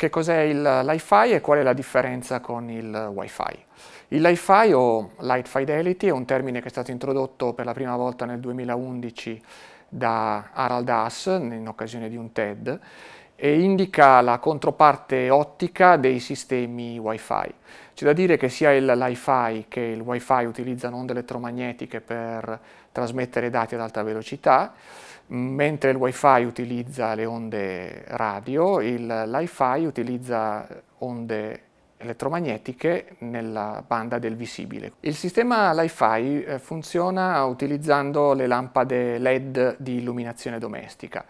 Che cos'è il Li-Fi e qual è la differenza con il Wi-Fi? Il Li-Fi o Light Fidelity è un termine che è stato introdotto per la prima volta nel 2011 da Harald Haas in occasione di un TED e indica la controparte ottica dei sistemi Wi-Fi. C'è da dire che sia il Li-Fi che il Wi-Fi utilizzano onde elettromagnetiche per trasmettere dati ad alta velocità mentre il wifi utilizza le onde radio, il li-fi utilizza onde elettromagnetiche nella banda del visibile. Il sistema Li-Fi eh, funziona utilizzando le lampade LED di illuminazione domestica.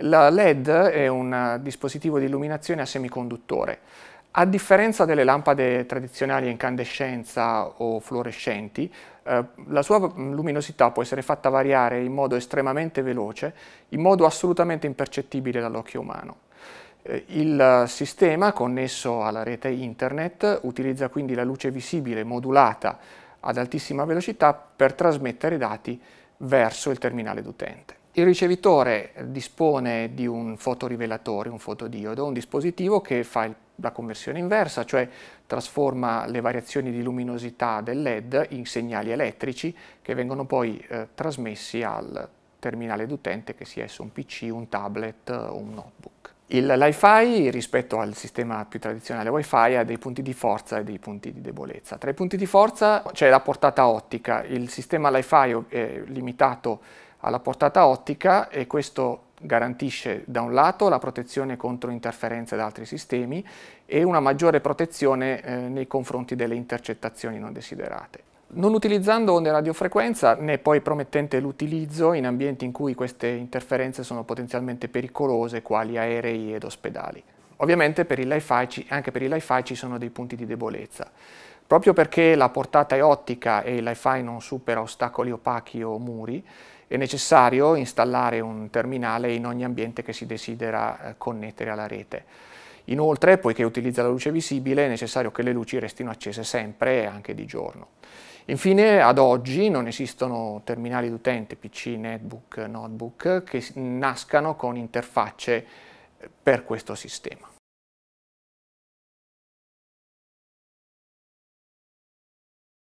La LED è un dispositivo di illuminazione a semiconduttore. A differenza delle lampade tradizionali a incandescenza o fluorescenti, eh, la sua luminosità può essere fatta variare in modo estremamente veloce, in modo assolutamente impercettibile dall'occhio umano. Eh, il sistema connesso alla rete internet utilizza quindi la luce visibile modulata ad altissima velocità per trasmettere i dati verso il terminale d'utente. Il ricevitore dispone di un fotorivelatore, un fotodiodo, un dispositivo che fa la conversione inversa, cioè trasforma le variazioni di luminosità del LED in segnali elettrici che vengono poi eh, trasmessi al terminale d'utente che sia esso un PC, un tablet o un notebook. Il Li-Fi rispetto al sistema più tradizionale Wi-Fi ha dei punti di forza e dei punti di debolezza. Tra i punti di forza c'è la portata ottica, il sistema Li-Fi è eh, limitato alla portata ottica e questo garantisce da un lato la protezione contro interferenze da altri sistemi e una maggiore protezione eh, nei confronti delle intercettazioni non desiderate. Non utilizzando onde radiofrequenza ne è poi promettente l'utilizzo in ambienti in cui queste interferenze sono potenzialmente pericolose quali aerei ed ospedali. Ovviamente per il ci, anche per il Li-Fi ci sono dei punti di debolezza. Proprio perché la portata è ottica e il Li-Fi non supera ostacoli opachi o muri, è necessario installare un terminale in ogni ambiente che si desidera eh, connettere alla rete. Inoltre, poiché utilizza la luce visibile, è necessario che le luci restino accese sempre, e anche di giorno. Infine, ad oggi non esistono terminali d'utente PC, netbook, notebook che nascano con interfacce eh, per questo sistema.